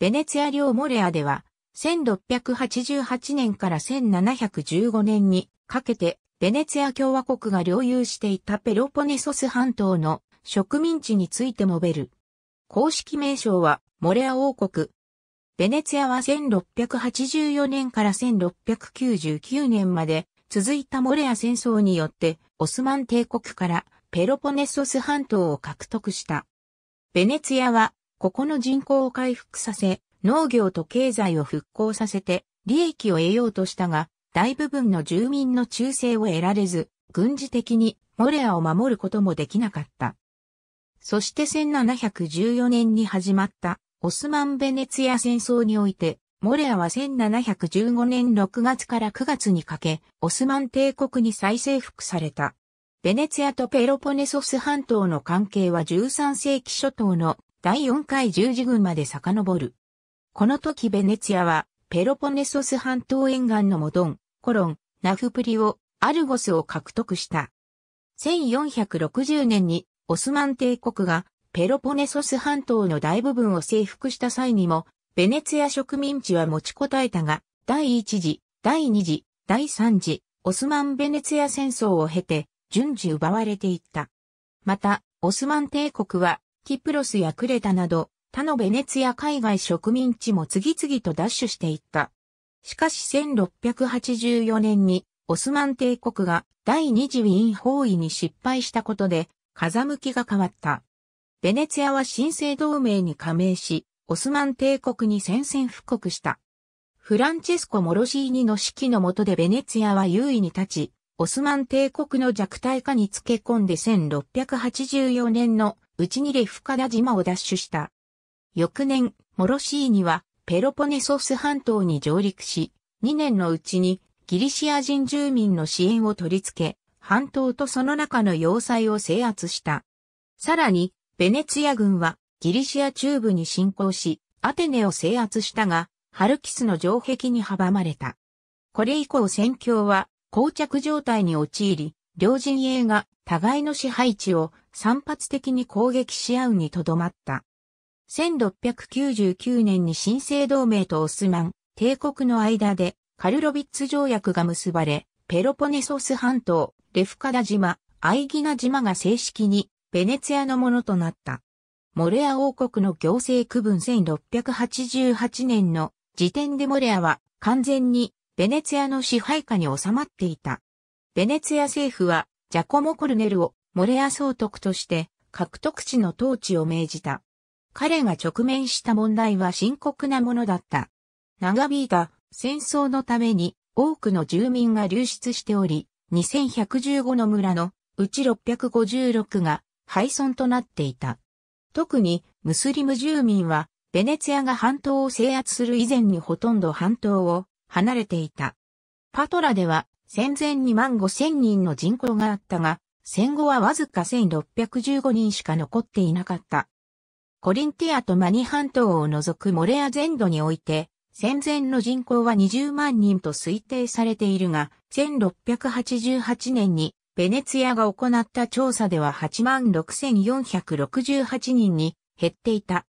ベネツィア領モレアでは、1688年から1715年にかけて、ベネツィア共和国が領有していたペロポネソス半島の植民地についてもべる。公式名称は、モレア王国。ベネツィアは1684年から1699年まで続いたモレア戦争によってオスマン帝国からペロポネソス半島を獲得した。ベネツィアはここの人口を回復させ、農業と経済を復興させて、利益を得ようとしたが、大部分の住民の忠誠を得られず、軍事的にモレアを守ることもできなかった。そして1714年に始まったオスマン・ベネツィア戦争において、モレアは1715年6月から9月にかけ、オスマン帝国に再征服された。ベネツィアとペロポネソス半島の関係は13世紀初頭の第4回十字軍まで遡る。この時ベネツィアは、ペロポネソス半島沿岸のモドン、コロン、ナフプリオ、アルゴスを獲得した。1460年にオスマン帝国がペロポネソス半島の大部分を征服した際にも、ベネツィア植民地は持ちこたえたが、第1次、第2次、第3次、オスマン・ベネツィア戦争を経て、順次奪われていった。また、オスマン帝国はキプロスやクレタなど、他のベネツィア海外植民地も次々と奪取していった。しかし1684年にオスマン帝国が第二次ウィーン包囲に失敗したことで風向きが変わった。ベネツィアは新生同盟に加盟し、オスマン帝国に宣戦布告した。フランチェスコ・モロシーニの指揮の下でベネツィアは優位に立ち、オスマン帝国の弱体化につけ込んで1684年のうちにレフカダ島を奪取した。翌年、モロシーニはペロポネソス半島に上陸し、2年のうちにギリシア人住民の支援を取り付け、半島とその中の要塞を制圧した。さらに、ベネツィア軍はギリシア中部に侵攻し、アテネを制圧したが、ハルキスの城壁に阻まれた。これ以降戦況は膠着状態に陥り、両陣営が互いの支配地を散発的に攻撃し合うにとどまった。1699年に新生同盟とオスマン、帝国の間でカルロビッツ条約が結ばれ、ペロポネソス半島、レフカダ島、アイギナ島が正式にベネツィアのものとなった。モレア王国の行政区分1688年の時点でモレアは完全にベネツィアの支配下に収まっていた。ベネツィア政府は、ジャコモ・コルネルをモレア総督として、獲得地の統治を命じた。彼が直面した問題は深刻なものだった。長引いた戦争のために多くの住民が流出しており、2115の村のうち656が廃村となっていた。特にムスリム住民はベネツィアが半島を制圧する以前にほとんど半島を離れていた。パトラでは戦前2万5千人の人口があったが、戦後はわずか1615人しか残っていなかった。コリンティアとマニ半島を除くモレア全土において、戦前の人口は20万人と推定されているが、1688年にベネツィアが行った調査では8万6468人に減っていた。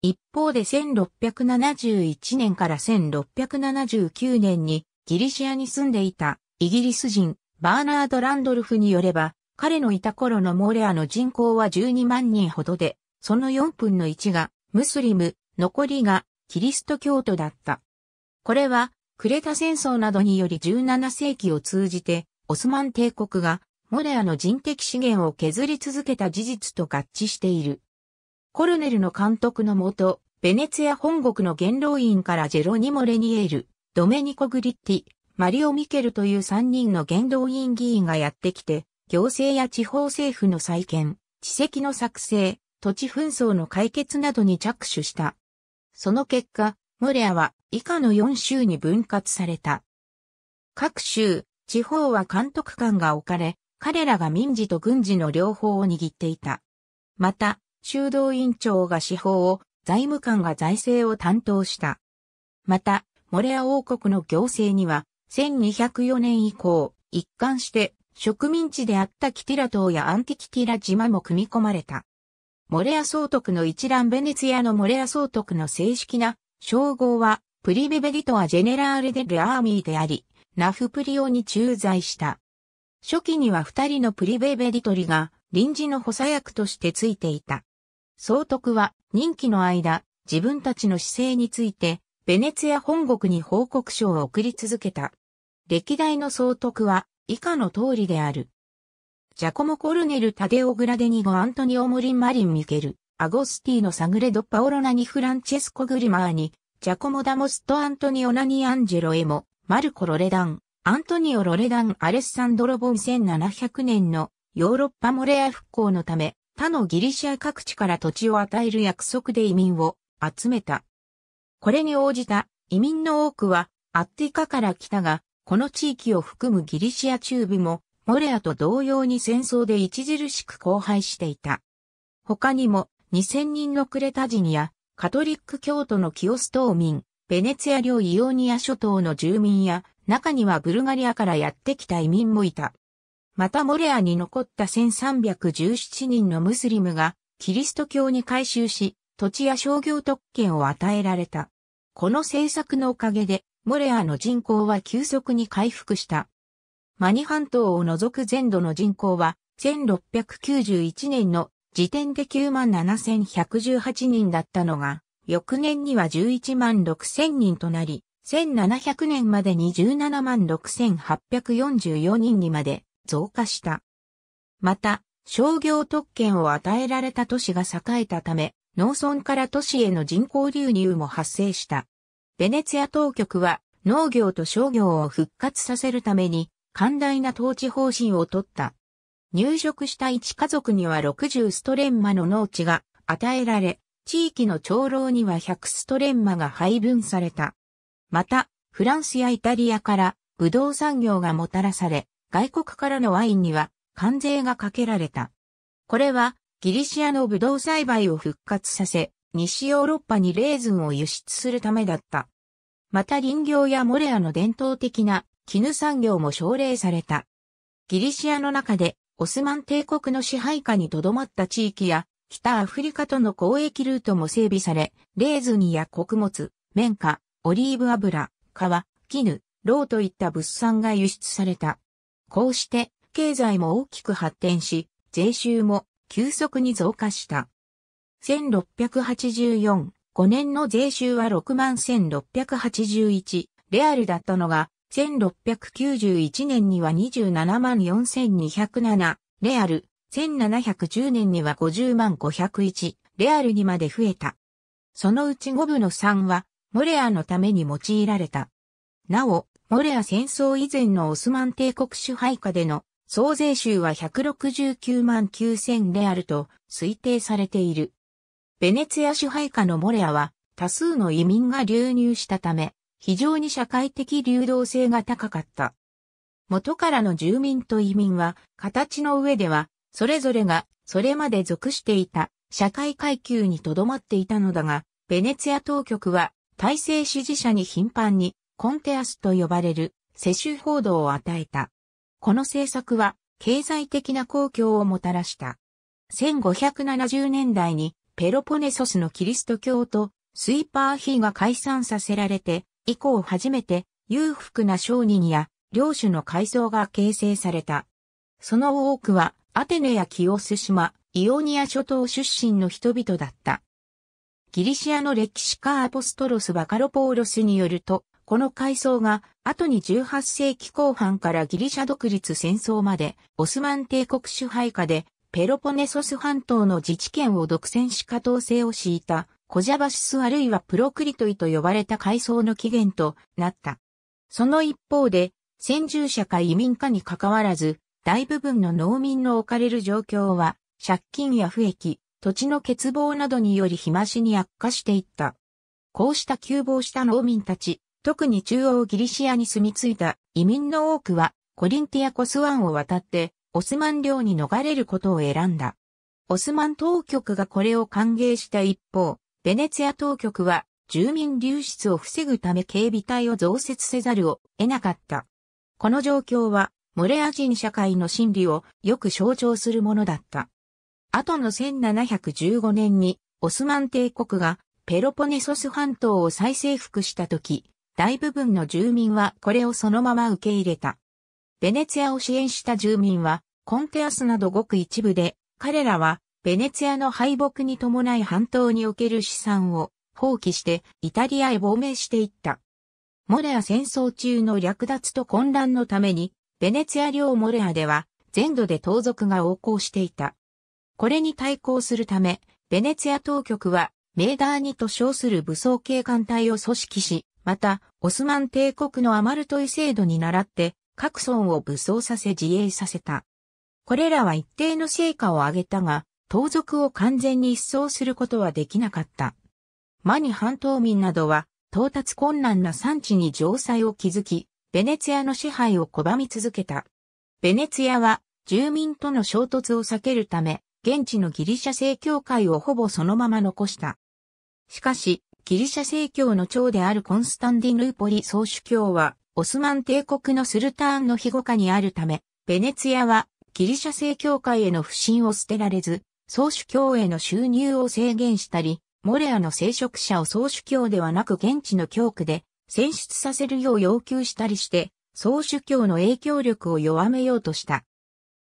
一方で1671年から1679年にギリシアに住んでいたイギリス人、バーナード・ランドルフによれば、彼のいた頃のモーレアの人口は12万人ほどで、その4分の1がムスリム、残りがキリスト教徒だった。これは、クレタ戦争などにより17世紀を通じて、オスマン帝国がモレアの人的資源を削り続けた事実と合致している。コルネルの監督のもと、ベネツィア本国の元老院からジェロニモ・レニエール、ドメニコ・グリッティ、マリオ・ミケルという3人の元動員議員がやってきて、行政や地方政府の再建、地籍の作成、土地紛争の解決などに着手した。その結果、モレアは以下の4州に分割された。各州、地方は監督官が置かれ、彼らが民事と軍事の両方を握っていた。また、修道院長が司法を、財務官が財政を担当した。また、モレア王国の行政には、1204年以降、一貫して植民地であったキティラ島やアンティキティラ島も組み込まれた。モレア総督の一覧ベネツィアのモレア総督の正式な称号はプリベベリトア・ジェネラーレ・デル・アーミーであり、ナフプリオに駐在した。初期には二人のプリベベリトリが臨時の補佐役としてついていた。総督は任期の間、自分たちの姿勢について、ベネツィア本国に報告書を送り続けた。歴代の総督は以下の通りである。ジャコモ・コルネル・タデオ・グラデニゴ・アントニオ・モリン・マリン・ミケル、アゴスティーノ・サグレド・パオロナニ・フランチェスコ・グリマーニ、ジャコモ・ダモスト・アントニオ・ナニ・アンジェロ・エモ、マルコ・ロレダン、アントニオ・ロレダン・アレッサンドロ・ボン1700年のヨーロッパモレア復興のため、他のギリシア各地から土地を与える約束で移民を集めた。これに応じた移民の多くはアッティカから来たが、この地域を含むギリシア中部も、モレアと同様に戦争で著しく荒廃していた。他にも、2000人のクレタ人や、カトリック教徒のキオストミ民、ベネツィア領イオニア諸島の住民や、中にはブルガリアからやってきた移民もいた。またモレアに残った1317人のムスリムが、キリスト教に改宗し、土地や商業特権を与えられた。この政策のおかげで、モレアの人口は急速に回復した。マニ半島を除く全土の人口は、1691年の時点で97,118人だったのが、翌年には116,000人となり、1700年までに176,844人にまで増加した。また、商業特権を与えられた都市が栄えたため、農村から都市への人口流入も発生した。ベネツィア当局は農業と商業を復活させるために寛大な統治方針をとった。入植した一家族には60ストレンマの農地が与えられ、地域の長老には100ストレンマが配分された。また、フランスやイタリアからブドウ産業がもたらされ、外国からのワインには関税がかけられた。これはギリシアのブドウ栽培を復活させ、西ヨーロッパにレーズンを輸出するためだった。また林業やモレアの伝統的な絹産業も奨励された。ギリシアの中でオスマン帝国の支配下に留まった地域や北アフリカとの交易ルートも整備され、レーズンや穀物、綿花、オリーブ油、皮、絹、ロウといった物産が輸出された。こうして経済も大きく発展し、税収も急速に増加した。1684、5年の税収は61,681レアルだったのが、1691年には274,207レアル、1710年には50501レアルにまで増えた。そのうち5部の3は、モレアのために用いられた。なお、モレア戦争以前のオスマン帝国支配下での総税収は169万9000レアルと推定されている。ベネツィア支配下のモレアは多数の移民が流入したため、非常に社会的流動性が高かった。元からの住民と移民は、形の上では、それぞれが、それまで属していた、社会階級にとどまっていたのだが、ベネツィア当局は、体制支持者に頻繁に、コンテアスと呼ばれる、世襲報道を与えた。この政策は、経済的な公共をもたらした。1570年代に、ペロポネソスのキリスト教とスイパーヒーが解散させられて、以降初めて裕福な商人や領主の階層が形成された。その多くはアテネや清ス島、イオニア諸島出身の人々だった。ギリシアの歴史家アポストロス・バカロポーロスによると、この階層が後に18世紀後半からギリシャ独立戦争までオスマン帝国支配下でペロポネソス半島の自治権を独占し可動性を敷いた、コジャバシスあるいはプロクリトイと呼ばれた階層の起源となった。その一方で、先住者か移民かに関わらず、大部分の農民の置かれる状況は、借金や不益、土地の欠乏などにより日増しに悪化していった。こうした窮乏した農民たち、特に中央ギリシアに住み着いた移民の多くは、コリンティアコス湾を渡って、オスマン領に逃れることを選んだ。オスマン当局がこれを歓迎した一方、ベネツィア当局は住民流出を防ぐため警備隊を増設せざるを得なかった。この状況は、モレア人社会の心理をよく象徴するものだった。後の1715年に、オスマン帝国がペロポネソス半島を再征服した時、大部分の住民はこれをそのまま受け入れた。ベネツィアを支援した住民は、コンテアスなどごく一部で、彼らはベネツィアの敗北に伴い半島における資産を放棄してイタリアへ亡命していった。モレア戦争中の略奪と混乱のために、ベネツィア領モレアでは全土で盗賊が横行していた。これに対抗するため、ベネツィア当局はメーダーニと称する武装警官隊を組織し、また、オスマン帝国のアマルトイ制度に倣って、各村を武装させ自衛させた。これらは一定の成果を上げたが、盗賊を完全に一掃することはできなかった。マニ半島民などは、到達困難な産地に城塞を築き、ベネツィアの支配を拒み続けた。ベネツィアは、住民との衝突を避けるため、現地のギリシャ正教会をほぼそのまま残した。しかし、ギリシャ正教の長であるコンスタンディヌーポリ総主教は、オスマン帝国のスルターンの庇護下にあるため、ベネツィアはギリシャ正教会への不信を捨てられず、総主教への収入を制限したり、モレアの聖職者を総主教ではなく現地の教区で選出させるよう要求したりして、総主教の影響力を弱めようとした。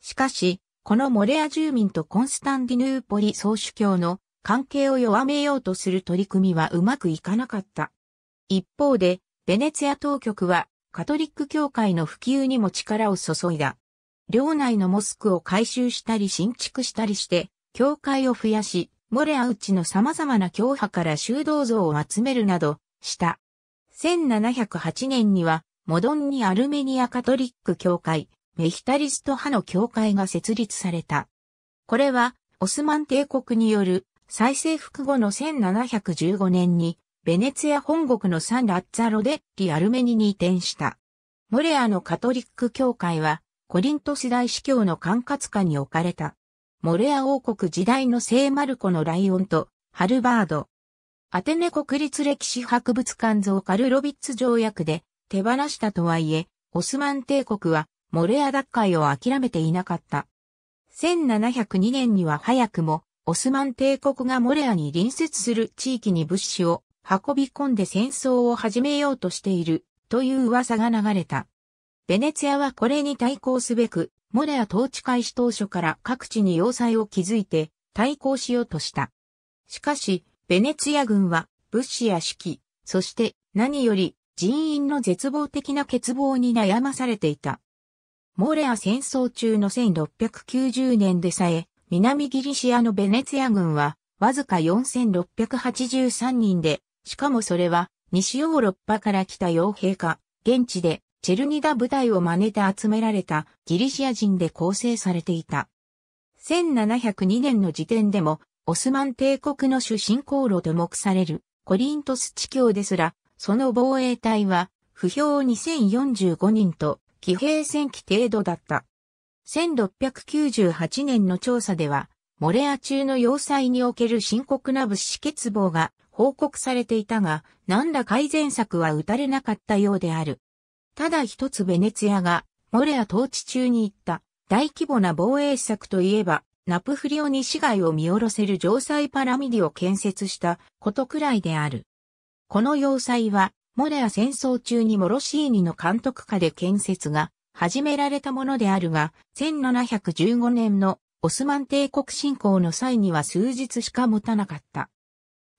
しかし、このモレア住民とコンスタンディヌーポリ総主教の関係を弱めようとする取り組みはうまくいかなかった。一方で、ベネツィア当局はカトリック教会の普及にも力を注いだ。領内のモスクを改修したり新築したりして、教会を増やし、モレアウチの様々な教派から修道像を集めるなど、した。1708年には、モドンにアルメニアカトリック教会、メヒタリスト派の教会が設立された。これは、オスマン帝国による再征服後の1715年に、ベネツィア本国のサン・ラッツァロデッリ・アルメニに移転した。モレアのカトリック教会は、コリントス大司教の管轄下に置かれた。モレア王国時代の聖マルコのライオンと、ハルバード。アテネ国立歴史博物館像カルロビッツ条約で手放したとはいえ、オスマン帝国はモレア奪回を諦めていなかった。1702年には早くも、オスマン帝国がモレアに隣接する地域に物資を運び込んで戦争を始めようとしているという噂が流れた。ベネツィアはこれに対抗すべく、モレア統治開始当初から各地に要塞を築いて対抗しようとした。しかし、ベネツィア軍は物資や士気、そして何より人員の絶望的な欠乏に悩まされていた。モレア戦争中の1690年でさえ、南ギリシアのベネツィア軍は、わずか4683人で、しかもそれは、西ヨーロッパから来た傭兵か、現地でチェルニダ部隊を真似て集められたギリシア人で構成されていた。1702年の時点でも、オスマン帝国の主進航路と目されるコリントス地境ですら、その防衛隊は、不評2045人と、騎兵戦機程度だった。1698年の調査では、モレア中の要塞における深刻な物資欠乏が報告されていたが、何ら改善策は打たれなかったようである。ただ一つベネツィアが、モレア統治中に行った大規模な防衛策といえば、ナプフリオに市街を見下ろせる城塞パラミディを建設したことくらいである。この要塞は、モレア戦争中にモロシーニの監督下で建設が始められたものであるが、1715年のオスマン帝国侵攻の際には数日しか持たなかった。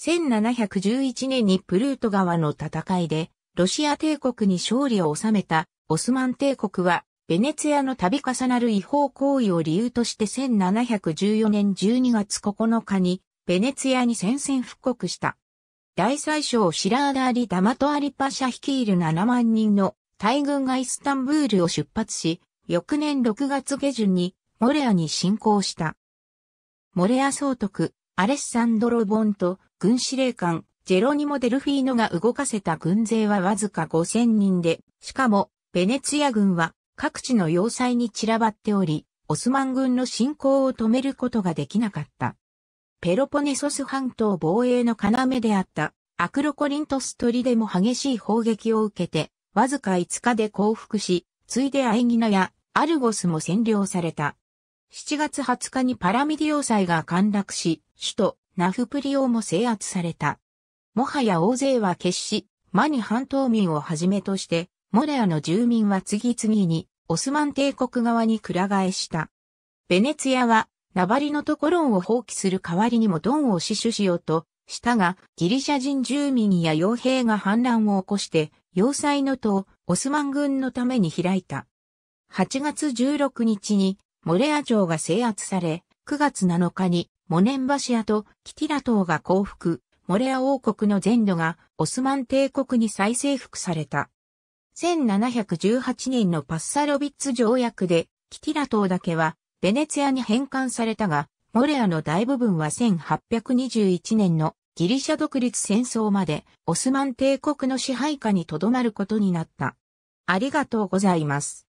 1711年にプルート川の戦いでロシア帝国に勝利を収めたオスマン帝国は、ベネツィアの度重なる違法行為を理由として1714年12月9日に、ベネツィアに宣戦布告した。大宰相シラーダーリ・ダマトアリパシャ率いる7万人の大軍がイスタンブールを出発し、翌年6月下旬にモレアに侵攻した。モレア総督、アレッサンドロ・ボンと軍司令官、ジェロニモ・デルフィーノが動かせた軍勢はわずか5000人で、しかも、ベネツィア軍は各地の要塞に散らばっており、オスマン軍の侵攻を止めることができなかった。ペロポネソス半島防衛の要であったアクロコリントストリでも激しい砲撃を受けて、わずか5日で降伏し、ついでアイギナやアルゴスも占領された。7月20日にパラミディ要塞が陥落し、首都ナフプリオも制圧された。もはや大勢は決し、マニ半島民をはじめとして、モレアの住民は次々に、オスマン帝国側にくら替えした。ベネツィアは、ナバリのところを放棄する代わりにもドンを死守しようとしたが、ギリシャ人住民や傭兵が反乱を起こして、要塞の塔、オスマン軍のために開いた。8月16日に、モレア城が制圧され、9月7日に、モネンバシアとキティラ島が降伏。モレア王国の全土がオスマン帝国に再征服された。1718年のパッサロビッツ条約で、キティラ島だけは、ベネツィアに返還されたが、モレアの大部分は1821年のギリシャ独立戦争まで、オスマン帝国の支配下に留まることになった。ありがとうございます。